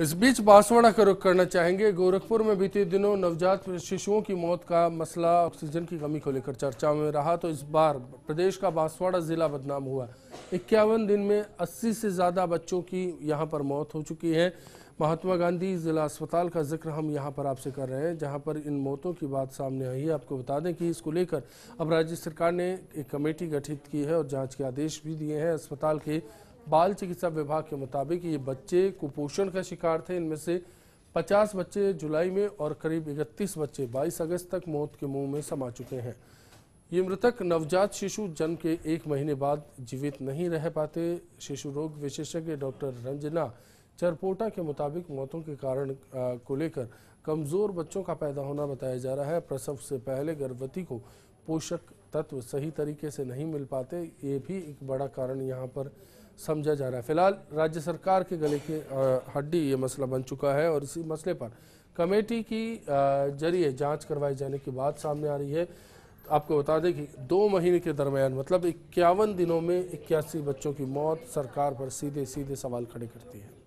इस बीच बांसवाड़ा का रुख करना चाहेंगे गोरखपुर में बीते दिनों नवजात शिशुओं की मौत का मसला ऑक्सीजन की कमी को लेकर चर्चा में रहा तो इस बार प्रदेश का बांसवाड़ा जिला बदनाम हुआ इक्यावन दिन में 80 से ज़्यादा बच्चों की यहाँ पर मौत हो चुकी है महात्मा गांधी ज़िला अस्पताल का जिक्र हम यहाँ पर आपसे कर रहे हैं जहाँ पर इन मौतों की बात सामने आई है आपको बता दें कि इसको लेकर अब राज्य सरकार ने एक कमेटी गठित की है और जाँच के आदेश भी दिए हैं अस्पताल के बाल चिकित्सा विभाग के मुताबिक ये बच्चे कुपोषण का शिकार थे इनमें से 50 बच्चे जुलाई में और करीब 31 बच्चे 22 अगस्त तक मौत के मुंह में समा चुके हैं ये मृतक नवजात शिशु जन्म के एक महीने बाद जीवित नहीं रह पाते शिशु रोग विशेषज्ञ डॉक्टर रंजना चरपोटा के मुताबिक मौतों के कारण को लेकर कमजोर बच्चों का पैदा होना बताया जा रहा है प्रसव से पहले गर्भवती को पोषक तत्व सही तरीके से नहीं मिल पाते ये भी एक बड़ा कारण यहाँ पर समझा जा रहा है फिलहाल राज्य सरकार के गले की हड्डी ये मसला बन चुका है और इसी मसले पर कमेटी की जरिए जांच करवाए जाने की बात सामने आ रही है आपको बता दें कि दो महीने के दरमियान मतलब इक्यावन दिनों में इक्यासी बच्चों की मौत सरकार पर सीधे सीधे सवाल खड़े करती है